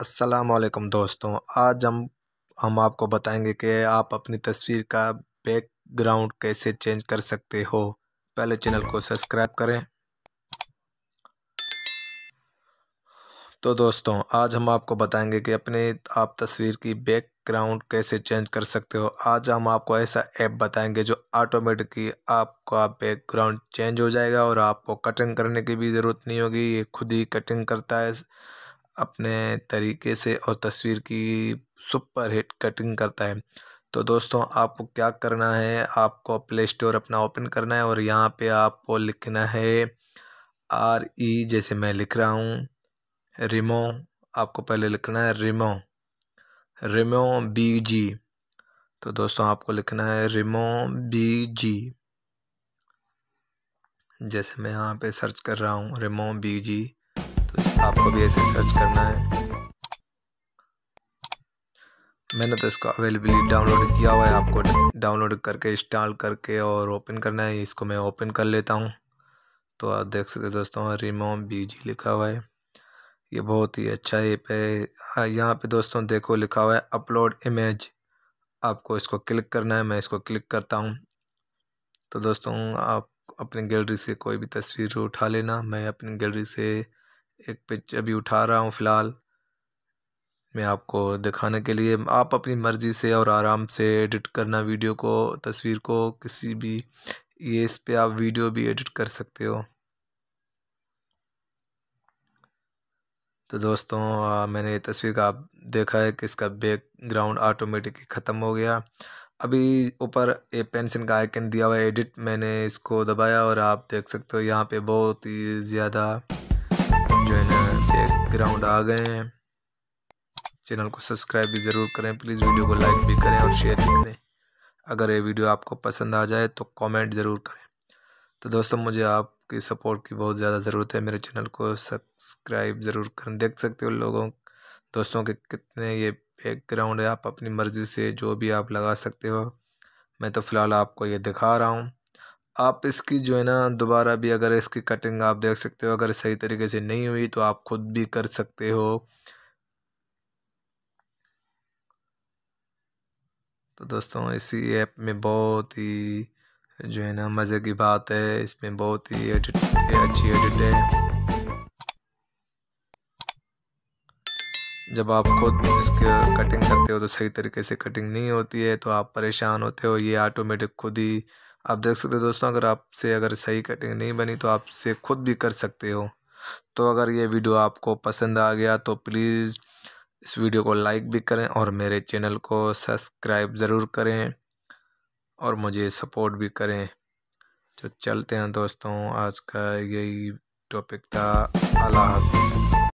असलकम दोस्तों आज हम हम आपको बताएंगे कि आप अपनी तस्वीर का बैकग्राउंड कैसे चेंज कर सकते हो पहले चैनल को सब्सक्राइब करें तो दोस्तों आज हम आपको बताएंगे कि अपने आप तस्वीर की बैकग्राउंड कैसे चेंज कर सकते हो आज हम आपको ऐसा ऐप बताएंगे जो ऑटोमेटिकली आपका बैकग्राउंड चेंज हो जाएगा और आपको कटिंग करने की भी ज़रूरत नहीं होगी ये खुद ही कटिंग करता है अपने तरीके से और तस्वीर की सुपर हिट कटिंग करता है तो दोस्तों आपको क्या करना है आपको प्ले स्टोर अपना ओपन करना है और यहाँ पे आपको लिखना है आर ई e, जैसे मैं लिख रहा हूँ रिमो आपको पहले लिखना है रिमो रिमो बी जी तो दोस्तों आपको लिखना है रिमो बी जी जैसे मैं यहाँ पे सर्च कर रहा हूँ रिमो बी जी आपको भी ऐसे सर्च करना है मैंने तो इसको अवेलेबिलिटी डाउनलोड किया हुआ है आपको डाउनलोड करके इंस्टॉल करके और ओपन करना है इसको मैं ओपन कर लेता हूँ तो आप देख सकते दोस्तों रिमोम बी लिखा हुआ है ये बहुत ही अच्छा ऐप है यहाँ पे दोस्तों देखो लिखा हुआ है अपलोड इमेज आपको इसको क्लिक करना है मैं इसको क्लिक करता हूँ तो दोस्तों आप अपनी गैलरी से कोई भी तस्वीर उठा लेना मैं अपनी गैलरी से एक पिक्चर अभी उठा रहा हूँ फ़िलहाल मैं आपको दिखाने के लिए आप अपनी मर्ज़ी से और आराम से एडिट करना वीडियो को तस्वीर को किसी भी ये इस पर आप वीडियो भी एडिट कर सकते हो तो दोस्तों आ, मैंने ये तस्वीर का आप देखा है कि इसका बैकग्राउंड ऑटोमेटिक ख़त्म हो गया अभी ऊपर ये पेंसिल का आइकन दिया हुआ है एडिट मैंने इसको दबाया और आप देख सकते हो यहाँ पे बहुत ही ज़्यादा जो है ना ग्राउंड आ गए हैं चैनल को सब्सक्राइब भी ज़रूर करें प्लीज़ वीडियो को लाइक भी करें और शेयर भी करें अगर ये वीडियो आपको पसंद आ जाए तो कमेंट ज़रूर करें तो दोस्तों मुझे आपकी सपोर्ट की बहुत ज़्यादा ज़रूरत है मेरे चैनल को सब्सक्राइब ज़रूर करें देख सकते हो लोगों दोस्तों के कितने ये बैकग्राउंड है आप अपनी मर्ज़ी से जो भी आप लगा सकते हो मैं तो फ़िलहाल आपको ये दिखा रहा हूँ आप इसकी जो है ना दोबारा भी अगर इसकी कटिंग आप देख सकते हो अगर सही तरीके से नहीं हुई तो आप खुद भी कर सकते हो तो दोस्तों इसी ऐप में बहुत ही जो है ना मज़े की बात है इसमें बहुत ही एडिट अच्छी एडिट है जब आप खुद इसके कटिंग करते हो तो सही तरीके से कटिंग नहीं होती है तो आप परेशान होते हो ये ऑटोमेटिक खुद ही आप देख सकते हो दोस्तों अगर आपसे अगर सही कटिंग नहीं बनी तो आपसे खुद भी कर सकते हो तो अगर ये वीडियो आपको पसंद आ गया तो प्लीज़ इस वीडियो को लाइक भी करें और मेरे चैनल को सब्सक्राइब ज़रूर करें और मुझे सपोर्ट भी करें तो चलते हैं दोस्तों आज का यही टॉपिक था अल्लाह हाफिज़